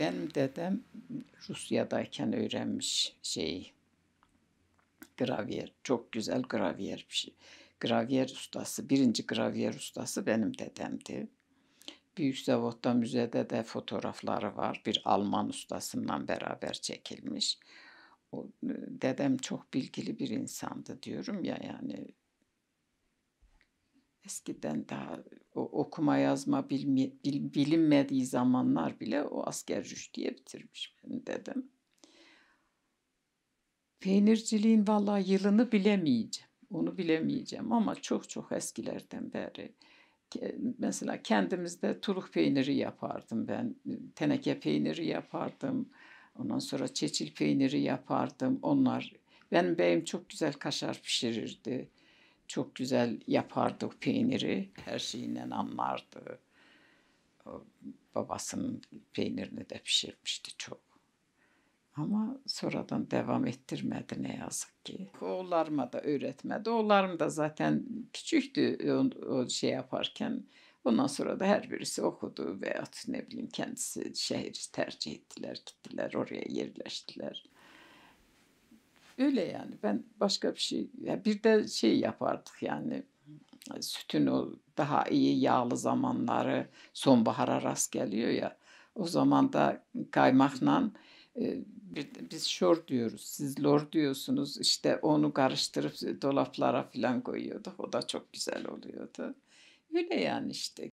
benim dedem Rusya'dayken öğrenmiş şeyi. Gravyer. Çok güzel gravyer bir şey. Gravyer ustası, birinci gravyer ustası benim dedemdi. Büyük Zavod'da müzede de fotoğrafları var. Bir Alman ustasından beraber çekilmiş. O, e, dedem çok bilgili bir insandı diyorum ya yani eskiden daha okuma yazma bilmi, bilinmediği zamanlar bile o asker diye bitirmiş benim dedem. Peynirciliğin vallahi yılını bilemeyeceğim. Onu bilemeyeceğim ama çok çok eskilerden beri mesela kendimizde turuk peyniri yapardım ben. Teneke peyniri yapardım. Ondan sonra çeçil peyniri yapardım. Onlar benim beyim çok güzel kaşar pişirirdi. Çok güzel yapardı o peyniri. Her şeyinden anlardı. O babasının peynirini de pişirmişti çok. Ama sonradan devam ettirmedi ne yazık ki. Oğullarıma da öğretmedi. Oğullarım da zaten küçüktü o, o şey yaparken. Ondan sonra da her birisi okudu veya ne bileyim kendisi şehri tercih ettiler, gittiler oraya yerleştiler. Öyle yani ben başka bir şey ya bir de şey yapardık yani sütün o daha iyi yağlı zamanları sonbahara rast geliyor ya. O zaman da kaymakla e, biz şor diyoruz, siz lor diyorsunuz. işte onu karıştırıp dolaplara falan koyuyorduk. O da çok güzel oluyordu. Öyle yani işte.